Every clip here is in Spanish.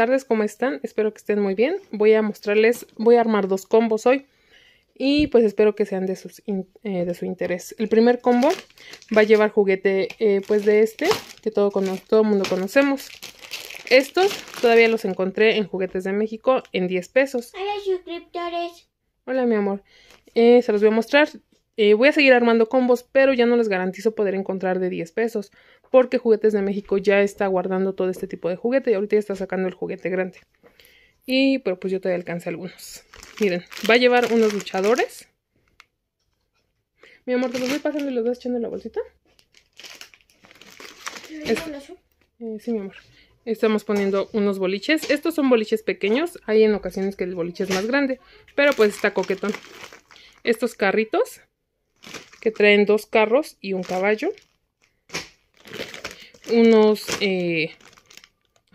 tardes, ¿cómo están? Espero que estén muy bien. Voy a mostrarles, voy a armar dos combos hoy y pues espero que sean de, sus eh, de su interés. El primer combo va a llevar juguete eh, pues de este, que todo el todo mundo conocemos. Estos todavía los encontré en Juguetes de México en 10 pesos. Hola, suscriptores. Hola, mi amor. Eh, se los voy a mostrar. Eh, voy a seguir armando combos, pero ya no les garantizo poder encontrar de 10 pesos, porque Juguetes de México ya está guardando todo este tipo de juguete y ahorita ya está sacando el juguete grande. Y pero pues yo todavía alcancé algunos. Miren, va a llevar unos luchadores. Mi amor, te los voy pasando y los vas echando en la bolsita. Eh, sí, mi amor. Estamos poniendo unos boliches. Estos son boliches pequeños. Hay en ocasiones que el boliche es más grande. Pero pues está coquetón. Estos carritos que traen dos carros y un caballo. Unos eh,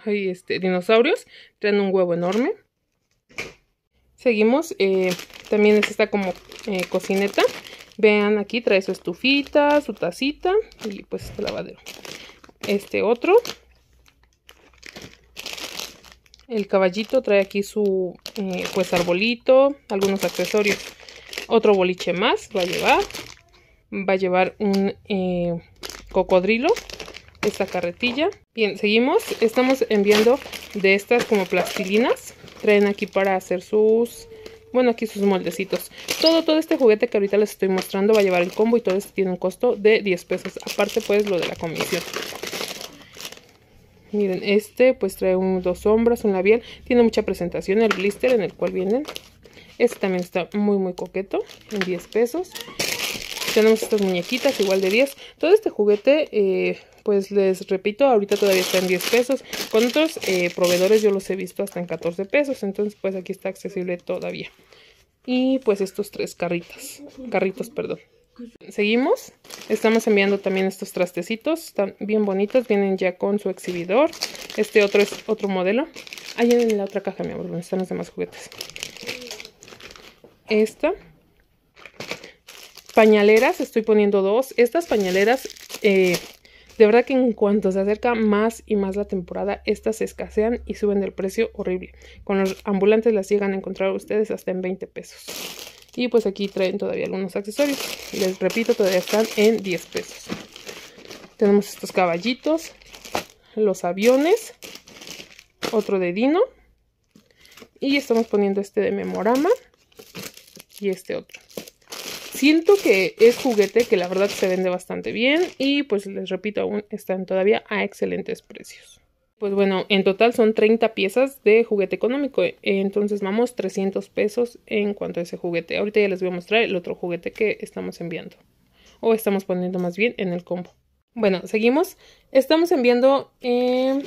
este, dinosaurios, traen un huevo enorme. Seguimos, eh, también es esta como eh, cocineta. Vean aquí, trae su estufita, su tacita y pues este lavadero. Este otro. El caballito trae aquí su pues arbolito, algunos accesorios. Otro boliche más va a llevar va a llevar un eh, cocodrilo esta carretilla. Bien, seguimos. Estamos enviando de estas como plastilinas. Traen aquí para hacer sus... Bueno, aquí sus moldecitos. Todo, todo este juguete que ahorita les estoy mostrando va a llevar el combo y todo esto tiene un costo de 10 pesos. Aparte, pues, lo de la comisión. Miren, este pues trae un, dos sombras, un labial. Tiene mucha presentación el blister en el cual vienen. Este también está muy, muy coqueto en 10 pesos tenemos estas muñequitas igual de 10. Todo este juguete, eh, pues les repito, ahorita todavía está en 10 pesos. Con otros eh, proveedores yo los he visto hasta en 14 pesos, entonces pues aquí está accesible todavía. Y pues estos tres carritos. carritos, perdón. Seguimos, estamos enviando también estos trastecitos, están bien bonitos, vienen ya con su exhibidor. Este otro es otro modelo. Ahí en la otra caja, mi amor, están los demás juguetes. Esta, Pañaleras, estoy poniendo dos. Estas pañaleras, eh, de verdad que en cuanto se acerca más y más la temporada, estas se escasean y suben del precio horrible. Con los ambulantes las llegan a encontrar ustedes hasta en 20 pesos. Y pues aquí traen todavía algunos accesorios. Les repito, todavía están en 10 pesos. Tenemos estos caballitos, los aviones, otro de Dino. Y estamos poniendo este de Memorama y este otro. Siento que es juguete que la verdad se vende bastante bien y pues les repito, aún están todavía a excelentes precios. Pues bueno, en total son 30 piezas de juguete económico, entonces vamos 300 pesos en cuanto a ese juguete. Ahorita ya les voy a mostrar el otro juguete que estamos enviando o estamos poniendo más bien en el combo. Bueno, seguimos. Estamos enviando em,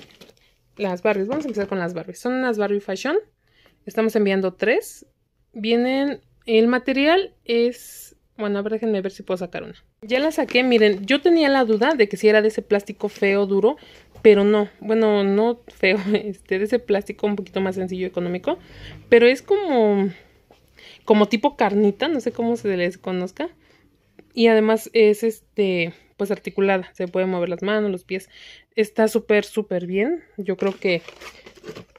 las Barbies. Vamos a empezar con las Barbies. Son unas Barbie Fashion. Estamos enviando tres. Vienen... El material es bueno, a ver, déjenme ver si puedo sacar una. Ya la saqué, miren, yo tenía la duda de que si era de ese plástico feo, duro, pero no, bueno, no feo, este, de ese plástico un poquito más sencillo, económico, pero es como, como tipo carnita, no sé cómo se les conozca, y además es este, pues articulada, se pueden mover las manos, los pies, está súper, súper bien, yo creo que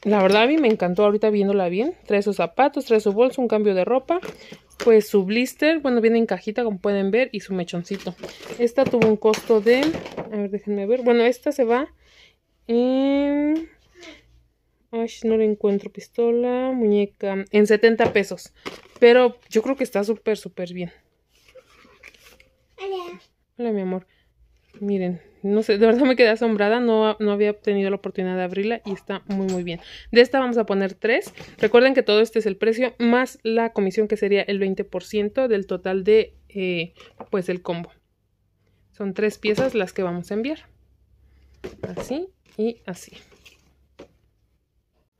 la verdad a mí me encantó ahorita viéndola bien. Trae sus zapatos, trae su bolso, un cambio de ropa pues su blister, bueno, viene en cajita como pueden ver y su mechoncito. Esta tuvo un costo de, a ver, déjenme ver, bueno, esta se va en... Ay, no le encuentro pistola, muñeca, en 70 pesos. Pero yo creo que está súper, súper bien. Hola. Hola, mi amor. Miren, no sé, de verdad me quedé asombrada, no, había tenido la oportunidad de abrirla y está muy muy bien. De esta vamos a poner tres. Recuerden que todo este es el precio más la comisión que sería el 20% del total de eh, pues el combo. Son tres piezas las que vamos a enviar. Así y así.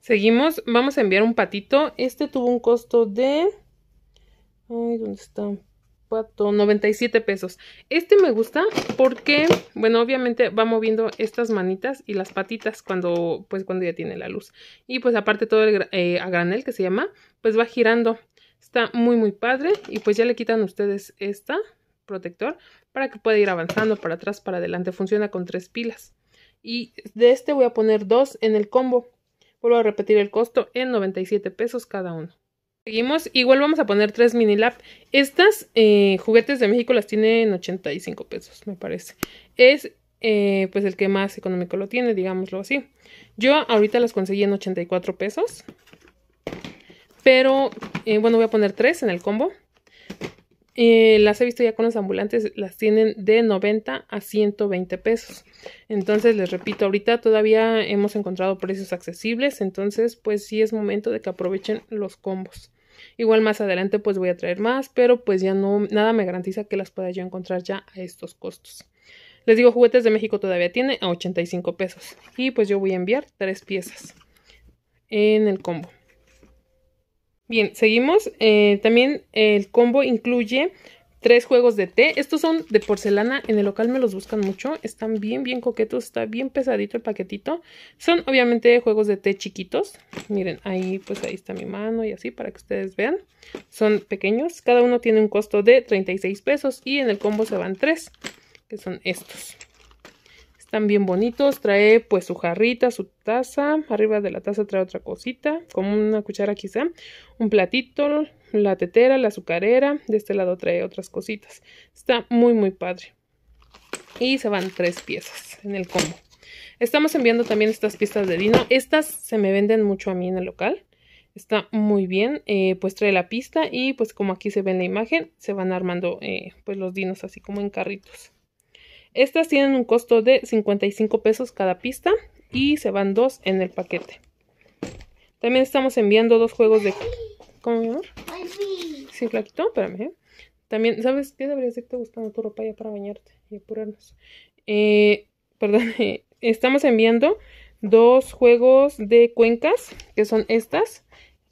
Seguimos, vamos a enviar un patito. Este tuvo un costo de... Ay, ¿dónde está? 97 pesos. Este me gusta porque, bueno, obviamente va moviendo estas manitas y las patitas cuando, pues, cuando ya tiene la luz. Y pues aparte todo el Agranel eh, granel que se llama, pues va girando. Está muy, muy padre. Y pues ya le quitan ustedes esta protector para que pueda ir avanzando para atrás, para adelante. Funciona con tres pilas. Y de este voy a poner dos en el combo. Vuelvo a repetir el costo en 97 pesos cada uno. Seguimos, igual vamos a poner tres mini lap Estas eh, juguetes de México las tienen 85 pesos, me parece. Es eh, pues el que más económico lo tiene, digámoslo así. Yo ahorita las conseguí en 84 pesos. Pero, eh, bueno, voy a poner tres en el combo. Eh, las he visto ya con los ambulantes, las tienen de 90 a 120 pesos. Entonces, les repito, ahorita todavía hemos encontrado precios accesibles, entonces pues sí es momento de que aprovechen los combos. Igual más adelante pues voy a traer más, pero pues ya no, nada me garantiza que las pueda yo encontrar ya a estos costos. Les digo, juguetes de México todavía tiene a 85 pesos. Y pues yo voy a enviar tres piezas en el combo. Bien, seguimos. Eh, también el combo incluye tres juegos de té. Estos son de porcelana. En el local me los buscan mucho. Están bien, bien coquetos. Está bien pesadito el paquetito. Son obviamente juegos de té chiquitos. Miren, ahí pues ahí está mi mano y así para que ustedes vean. Son pequeños. Cada uno tiene un costo de 36 pesos. Y en el combo se van tres, que son estos. Están bien bonitos. Trae pues su jarrita, su taza. Arriba de la taza trae otra cosita, como una cuchara quizá. Un platito, la tetera, la azucarera. De este lado trae otras cositas. Está muy, muy padre. Y se van tres piezas en el combo. Estamos enviando también estas piezas de dino. Estas se me venden mucho a mí en el local. Está muy bien, eh, pues trae la pista y pues como aquí se ve en la imagen, se van armando eh, pues los dinos así como en carritos. Estas tienen un costo de 55 pesos cada pista y se van dos en el paquete. También estamos enviando dos juegos de... ¿Cómo, mi amor? Sí, flaquito, espérame. ¿eh? También, ¿sabes qué deberías decirte buscando tu ropa ya para bañarte y apurarnos? Eh, perdón, eh, estamos enviando dos juegos de cuencas, que son estas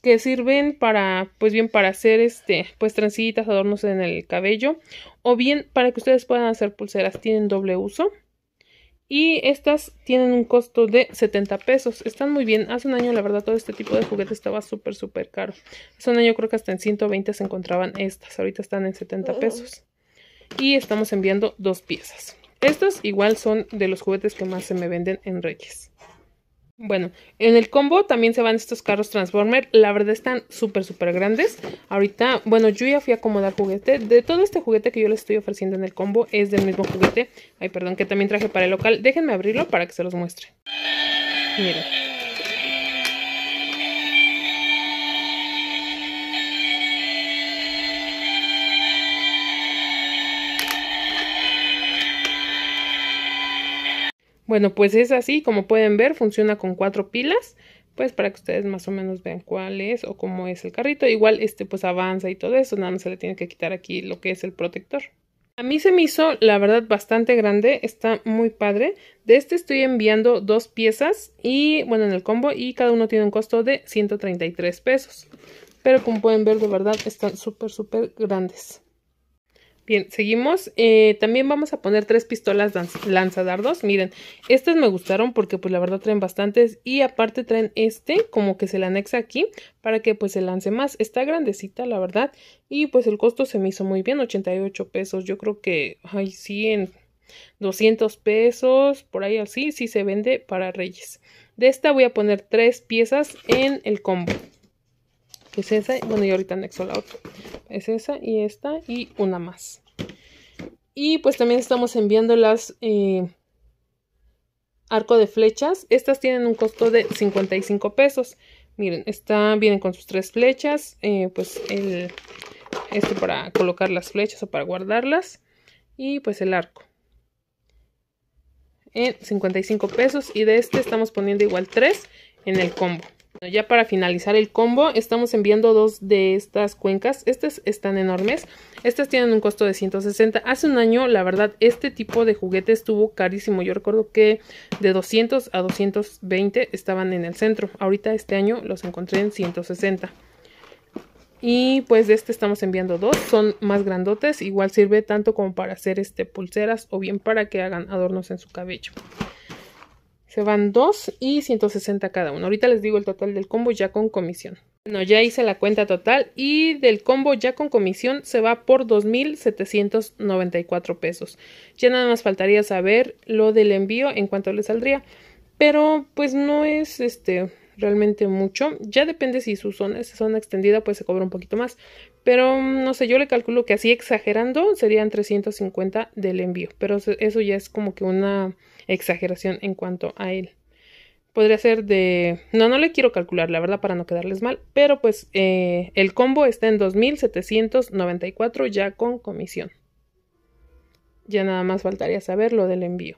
que sirven para, pues bien, para hacer este, pues trencitas, adornos en el cabello, o bien para que ustedes puedan hacer pulseras, tienen doble uso. Y estas tienen un costo de 70 pesos. Están muy bien. Hace un año, la verdad, todo este tipo de juguetes estaba súper, súper caro. Hace un año creo que hasta en 120 se encontraban estas. Ahorita están en 70 pesos. Y estamos enviando dos piezas. Estos igual son de los juguetes que más se me venden en Reyes. Bueno, en el combo también se van estos carros Transformer. La verdad están súper, súper grandes. Ahorita, bueno, yo ya fui a acomodar juguete. De todo este juguete que yo les estoy ofreciendo en el combo es del mismo juguete. Ay, perdón, que también traje para el local. Déjenme abrirlo para que se los muestre. Miren. Bueno, pues es así, como pueden ver, funciona con cuatro pilas, pues para que ustedes más o menos vean cuál es o cómo es el carrito. Igual este pues avanza y todo eso, nada más se le tiene que quitar aquí lo que es el protector. A mí se me hizo, la verdad, bastante grande, está muy padre. De este estoy enviando dos piezas y, bueno, en el combo y cada uno tiene un costo de 133 pesos. Pero como pueden ver, de verdad, están súper, súper grandes. Bien, seguimos. Eh, también vamos a poner tres pistolas lanzadardos. Miren, estas me gustaron porque pues la verdad traen bastantes y aparte traen este como que se le anexa aquí para que pues se lance más. Está grandecita la verdad y pues el costo se me hizo muy bien, 88 pesos. Yo creo que, ay, 100, 200 pesos, por ahí así, sí se vende para Reyes. De esta voy a poner tres piezas en el combo es esa. Bueno, yo ahorita anexo la otra. Es esa y esta y una más. Y pues también estamos enviando las eh, arco de flechas. Estas tienen un costo de 55 pesos. Miren, esta vienen con sus tres flechas. Eh, pues el, esto para colocar las flechas o para guardarlas. Y pues el arco. En 55 pesos. Y de este estamos poniendo igual tres en el combo. Ya para finalizar el combo, estamos enviando dos de estas cuencas. Estas están enormes. Estas tienen un costo de 160. Hace un año, la verdad, este tipo de juguete estuvo carísimo. Yo recuerdo que de 200 a 220 estaban en el centro. Ahorita este año los encontré en 160. Y pues de este estamos enviando dos, son más grandotes, igual sirve tanto como para hacer este pulseras o bien para que hagan adornos en su cabello. Se van dos y 160 cada uno. Ahorita les digo el total del combo ya con comisión. Bueno, ya hice la cuenta total y del combo ya con comisión se va por 2.794 pesos. Ya nada más faltaría saber lo del envío en cuanto le saldría. Pero pues no es este realmente mucho. Ya depende si su zona es zona extendida, pues se cobra un poquito más. Pero mm, no sé, yo le calculo que así exagerando serían 350 del envío. Pero eso ya es como que una exageración en cuanto a él. Podría ser de... No, no le quiero calcular, la verdad, para no quedarles mal. Pero pues eh, el combo está en 2.794 ya con comisión. Ya nada más faltaría saber lo del envío.